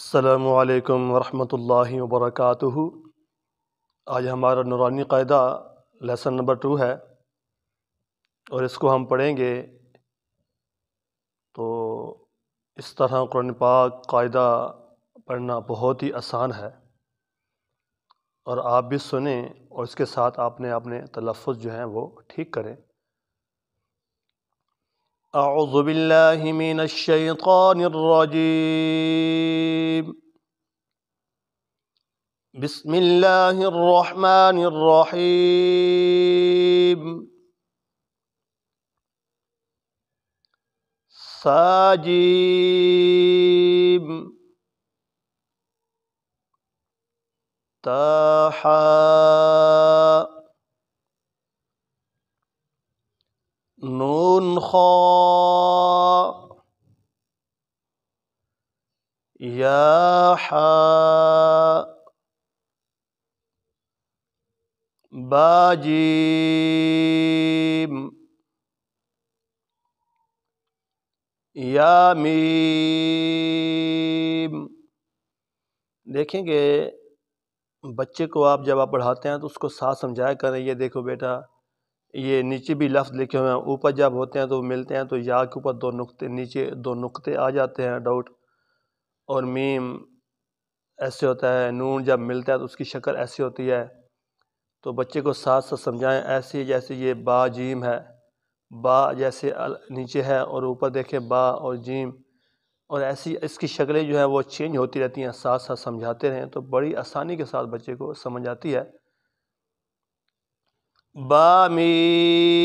अल्लाम वरहमतुल्लाहि वबरकातुहु आज हमारा नौरानी कायदा लेसन नंबर टू है और इसको हम पढ़ेंगे तो इस तरह कुरान पाक कायदा पढ़ना बहुत ही आसान है और आप भी सुने और इसके साथ आपने अपने तलफ़ जो हैं वो ठीक करें أعوذ بالله من الشيطان الرجيم بسم الله الرحمن الرحيم ساجيم تاحا نون خا बाजी باجیم या मीम देखेंगे बच्चे को आप जब आप पढ़ाते हैं तो उसको साथ समझाया करें ये देखो बेटा ये नीचे भी लफ्ज़ लिखे हुए हैं ऊपर जब होते हैं तो मिलते हैं तो या के ऊपर दो नुकते नीचे दो नुकते आ जाते हैं डाउट और मीम ऐसे होता है नून जब मिलता है तो उसकी शक्ल ऐसी होती है तो बच्चे को साथ साथ समझाएं ऐसे जैसे ये बा जीम है बा जैसे नीचे है और ऊपर देखें बा और जीम और ऐसी इसकी शक्लें जो है वो चेंज होती रहती हैं साथ साथ समझाते रहें तो बड़ी आसानी के साथ बच्चे को समझ आती है बा मीम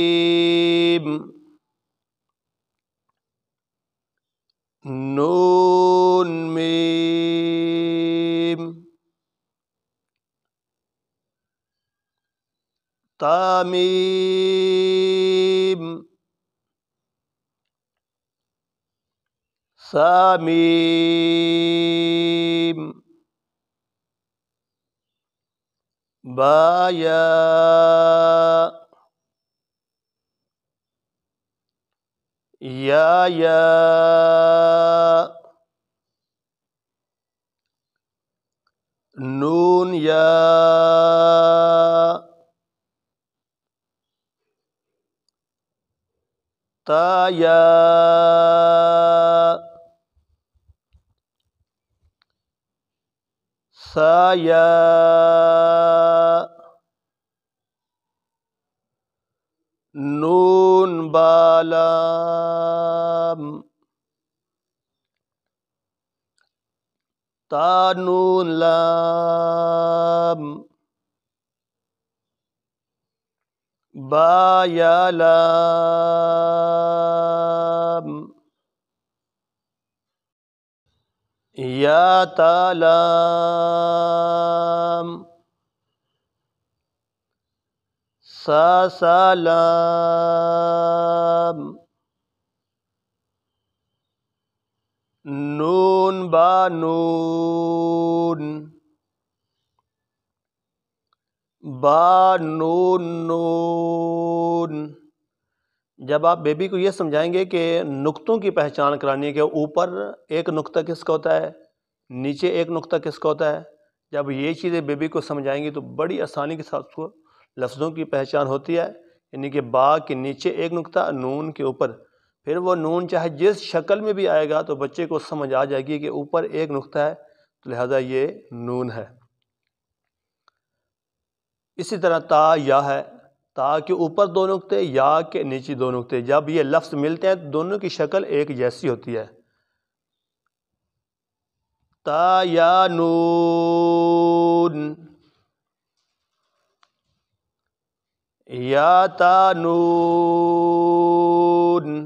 Tamim Samim Baya Yaya, ya Nun ya तया सया नून बालाम तानून बायालाम या तालाम सालाम नून बानून बा जब आप बेबी को ये समझाएंगे कि नुक्तों की पहचान करानी है कि ऊपर एक नुक्ता किसका होता है नीचे एक नुक्ता किसका होता है जब ये चीज़ें बेबी को समझाएंगे तो बड़ी आसानी के साथ उसको लफ्ज़ों की पहचान होती है यानी कि बा के नीचे एक नुक्ता नून के ऊपर फिर वो नून चाहे जिस शक्ल में भी आएगा तो बच्चे को समझ आ जाएगी कि ऊपर एक नुक्ता है तो लिहाजा ये नून है इसी तरह ता या है ता के ऊपर दो नुकते या के नीचे दो नुकते जब ये लफ्ज़ मिलते हैं तो दोनों की शक्ल एक जैसी होती है ता या नून या ता नून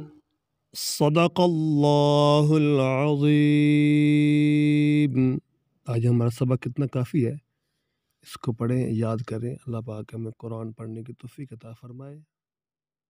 सदाकल्लाहुल आज हमारा सबक कितना काफ़ी है इसको पढ़ें याद करें अल्लाह पाक हमें कुरान पढ़ने की तोफ़ी कता फ़रमाए